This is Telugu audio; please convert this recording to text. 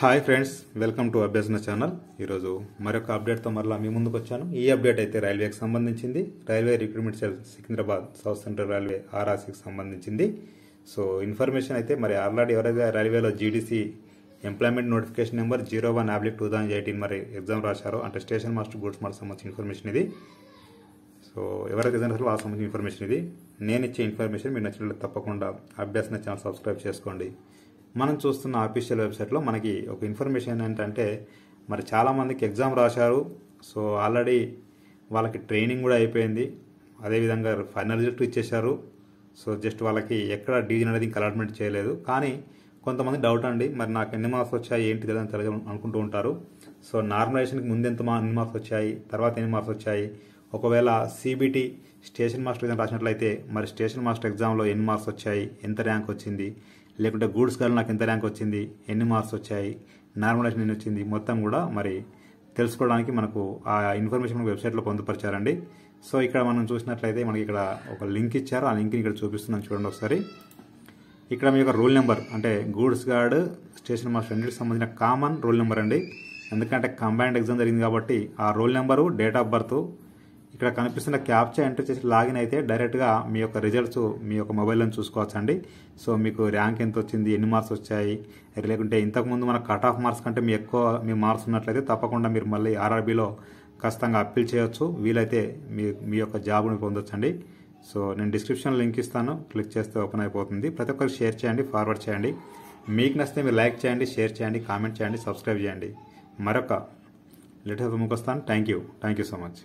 hi friends welcome to Abhyasana channel ఈరోజు మరొక అప్డేట్తో మరలా మీ ముందుకు వచ్చాను ఈ అప్డేట్ అయితే రైల్వేకి సంబంధించింది railway recruitment cell Secunderabad south central railway ఆర్ఆర్సీకి సంబంధించింది సో ఇన్ఫర్మేషన్ అయితే మరి ఆల్రెడీ ఎవరైతే రైల్వేలో GDC employment notification number zero one oblique two thousand eighteen మరి ఎగ్జామ్ రాశారో అంటే స్టేషన్ మాస్టర్ గూడ్స్ మాట సంబంధించిన ఇన్ఫర్మేషన్ ఇది సో ఎవరైతే అసలు వాళ్ళకి సంబంధించిన ఇన్ఫర్మేషన్ ఇది నేను ఇచ్చే ఇన్ఫర్మేషన్ మీరు నచ్చినట్లు తప్పకుండా అభ్యసన ఛానల్ సబ్స్క్రైబ్ చేసుకోండి మనం చూస్తున్న ఆఫీషియల్ వెబ్సైట్లో మనకి ఒక ఇన్ఫర్మేషన్ ఏంటంటే మరి చాలామందికి ఎగ్జామ్ రాశారు సో ఆల్రెడీ వాళ్ళకి ట్రైనింగ్ కూడా అయిపోయింది అదేవిధంగా ఫైనల్ రిజల్ట్ ఇచ్చేశారు సో జస్ట్ వాళ్ళకి ఎక్కడ డివిజన్ అనేది ఇంకా అలాట్మెంట్ చేయలేదు కానీ కొంతమంది డౌట్ అండి మరి నాకు ఎన్ని మార్క్స్ వచ్చాయి ఏంటి కదా అని తెలియ అనుకుంటూ ఉంటారు సో నార్మలైజేషన్కి ముందు ఎంత ఎన్ని మార్క్స్ వచ్చాయి తర్వాత ఎన్ని మార్క్స్ వచ్చాయి ఒకవేళ సిబిటి స్టేషన్ మాస్టర్ ఎగ్జామ్ రాసినట్లయితే మరి స్టేషన్ మాస్టర్ ఎగ్జామ్లో ఎన్ని మార్క్స్ వచ్చాయి ఎంత ర్యాంక్ వచ్చింది లేకుంటే గూడ్స్ గర్ల్ నాకు ఎంత ర్యాంక్ వచ్చింది ఎన్ని మార్క్స్ వచ్చాయి నార్మలైజేషన్ ఎన్ని వచ్చింది మొత్తం కూడా మరి తెలుసుకోవడానికి మనకు ఆ ఇన్ఫర్మేషన్ వెబ్సైట్లో పొందుపరిచారండి సో ఇక్కడ మనం చూసినట్లయితే మనకి ఇక్కడ ఒక లింక్ ఇచ్చారు ఆ లింక్ని ఇక్కడ చూపిస్తున్నాను చూడండి ఒకసారి ఇక్కడ మీ యొక్క రోల్ నెంబర్ అంటే గూడ్స్ గార్డ్ స్టేషన్ మాస్టర్ అన్నిటికి సంబంధించిన కామన్ రోల్ నెంబర్ అండి ఎందుకంటే కంబైన్డ్ ఎగ్జామ్ జరిగింది కాబట్టి ఆ roll number date of birth ఇక్కడ కనిపిస్తున్న క్యాప్చా ఎంటర్ చేసి లాగిన్ అయితే డైరెక్ట్గా మీ యొక్క రిజల్ట్స్ మీ యొక్క చూసుకోవచ్చు చూసుకోవచ్చండి సో మీకు ర్యాంక్ ఎంత వచ్చింది ఎన్ని మార్క్స్ వచ్చాయి లేకుంటే ఇంతకుముందు మన కట్ ఆఫ్ మార్క్స్ కంటే మీ ఎక్కువ మీ మార్క్స్ ఉన్నట్లయితే తప్పకుండా మీరు మళ్ళీ ఆర్ఆర్బీలో ఖచ్చితంగా అప్పీల్ చేయొచ్చు వీలైతే మీ మీ యొక్క జాబ్ని పొందొచ్చండి సో నేను డిస్క్రిప్షన్ లింక్ ఇస్తాను క్లిక్ చేస్తే ఓపెన్ అయిపోతుంది ప్రతి ఒక్కరికి షేర్ చేయండి ఫార్వర్డ్ చేయండి మీకు నచ్చితే మీరు లైక్ చేయండి షేర్ చేయండి కామెంట్ చేయండి సబ్స్క్రైబ్ చేయండి మరొక లెటర్ ముఖస్తాను thank you thank you so much